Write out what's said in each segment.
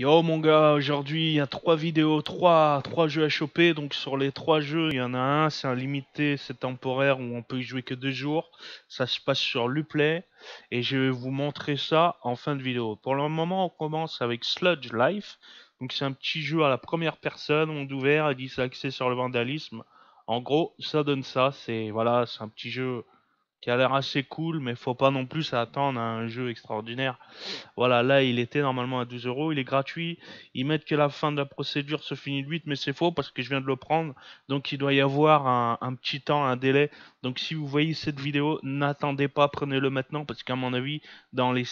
Yo oh, mon gars, aujourd'hui il y a trois vidéos, trois trois jeux à choper, donc sur les trois jeux, il y en a un, c'est un limité, c'est temporaire où on peut y jouer que deux jours, ça se passe sur l'Uplay, et je vais vous montrer ça en fin de vidéo. Pour le moment on commence avec Sludge Life, donc c'est un petit jeu à la première personne, monde ouvert, il dit c'est axé sur le vandalisme, en gros ça donne ça, c'est voilà, c'est un petit jeu qui a l'air assez cool, mais faut pas non plus attendre un jeu extraordinaire. Voilà, là il était normalement à 12 euros, il est gratuit. Ils mettent que la fin de la procédure se finit de 8, mais c'est faux parce que je viens de le prendre, donc il doit y avoir un, petit temps, un délai. Donc si vous voyez cette vidéo, n'attendez pas, prenez-le maintenant parce qu'à mon avis, dans les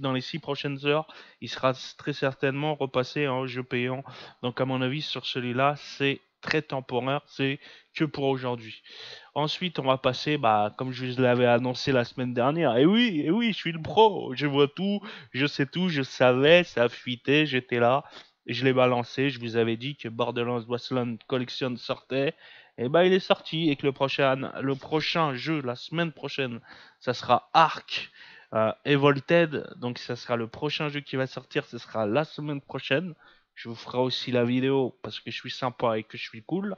dans les 6 prochaines heures, il sera très certainement repassé en jeu payant. Donc à mon avis, sur celui-là, c'est très temporaire, c'est que pour aujourd'hui. Ensuite, on va passer, bah, comme je vous l'avais annoncé la semaine dernière. Et eh oui, et eh oui, je suis le pro, je vois tout, je sais tout, je savais, ça fuité, j'étais là, je l'ai balancé, je vous avais dit que Borderlands Wasteland Collection sortait. Et eh bah, ben, il est sorti et que le prochain, le prochain jeu, la semaine prochaine, ça sera Ark. Euh, Evolted, donc ça sera le prochain jeu qui va sortir, ce sera la semaine prochaine je vous ferai aussi la vidéo parce que je suis sympa et que je suis cool.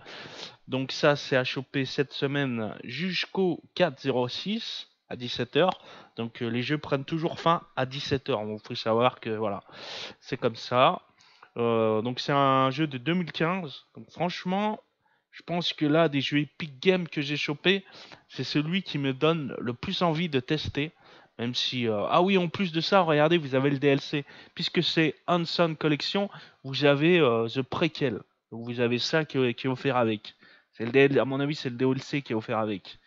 Donc ça, c'est à choper cette semaine jusqu'au 4.06 à 17h. Donc euh, les jeux prennent toujours fin à 17h. Vous faut savoir que voilà, c'est comme ça. Euh, donc c'est un jeu de 2015. franchement, je pense que là, des jeux Epic Games que j'ai chopé, c'est celui qui me donne le plus envie de tester. Même si. Euh, ah oui, en plus de ça, regardez, vous avez le DLC. Puisque c'est Hanson Collection, vous avez euh, The Prequel. vous avez ça qui, qui est offert avec. C'est le À mon avis, c'est le DLC qui est offert avec.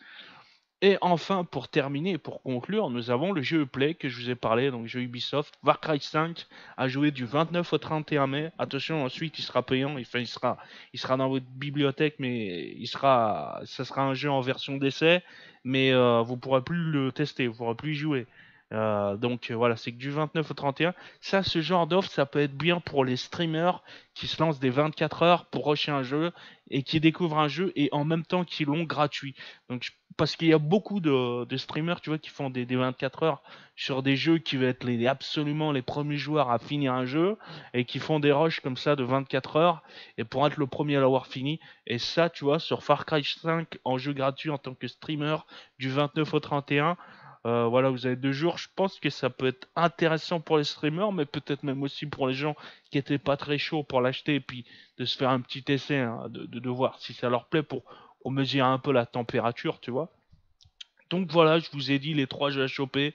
Et enfin, pour terminer pour conclure, nous avons le jeu Play que je vous ai parlé, donc jeu Ubisoft, Warcraft 5, à jouer du 29 au 31 mai. Attention, ensuite il sera payant, il sera, il sera dans votre bibliothèque, mais il sera, ça sera un jeu en version d'essai, mais vous euh, vous pourrez plus le tester, vous pourrez plus y jouer. Euh, donc euh, voilà, c'est que du 29 au 31. Ça, ce genre d'offre, ça peut être bien pour les streamers qui se lancent des 24 heures pour rusher un jeu et qui découvrent un jeu et en même temps qui l'ont gratuit. Donc, parce qu'il y a beaucoup de, streamers, tu vois, qui font des, 24 heures sur des jeux qui vont être les, absolument les premiers joueurs à finir un jeu et qui font des rushs comme ça de 24 heures et pour être le premier à l'avoir fini. Et ça, tu vois, sur Far Cry 5 en jeu gratuit en tant que streamer du 29 au 31. Euh, voilà, vous avez deux jours. Je pense que ça peut être intéressant pour les streamers, mais peut-être même aussi pour les gens qui n'étaient pas très chauds pour l'acheter et puis de se faire un petit essai, hein, de, voir si ça leur plaît pour, pour mesurer un peu la température, tu vois. Donc voilà, je vous ai dit les trois jeux à choper.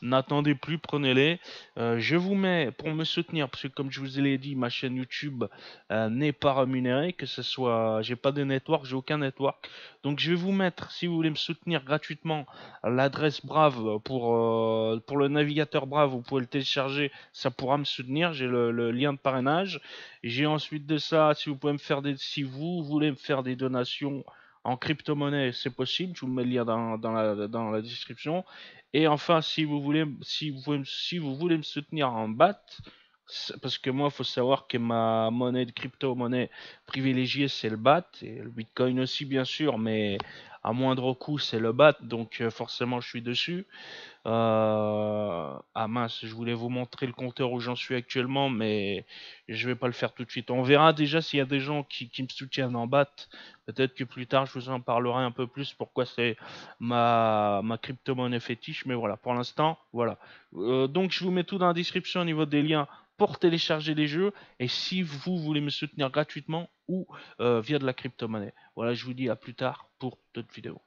N'attendez plus, prenez-les. Euh, je vous mets pour me soutenir, parce que comme je vous l'ai dit, ma chaîne YouTube euh, n'est pas rémunérée, que ce soit, j'ai pas de network, j'ai aucun network. Donc je vais vous mettre, si vous voulez me soutenir gratuitement, l'adresse Brave pour euh, pour le navigateur Brave, vous pouvez le télécharger, ça pourra me soutenir. J'ai le, le, lien de parrainage. J'ai ensuite de ça, si vous pouvez me faire des, si vous voulez me faire des donations en crypto-monnaie, c'est possible. Je vous mets le lien dans, dans, la, description. Et enfin, si vous voulez, si vous voulez, si vous voulez me soutenir en BAT, parce que moi, il faut savoir que ma monnaie de crypto-monnaie privilégiée, c'est le BAT, et le Bitcoin aussi, bien sûr, mais à moindre coût, c'est le BAT, donc euh, forcément je suis dessus. à euh, Ah mince, je voulais vous montrer le compteur où j'en suis actuellement, mais je vais pas le faire tout de suite. On verra déjà s'il y a des gens qui, me soutiennent en BAT. Peut-être que plus tard je vous en parlerai un peu plus pourquoi c'est ma, crypto-monnaie fétiche, mais voilà, pour l'instant, voilà. Euh, donc je vous mets tout dans la description au niveau des liens pour télécharger les jeux. Et si vous voulez me soutenir gratuitement, ou euh, via de la crypto-monnaie. Voilà, je vous dis à plus tard pour d'autres vidéos.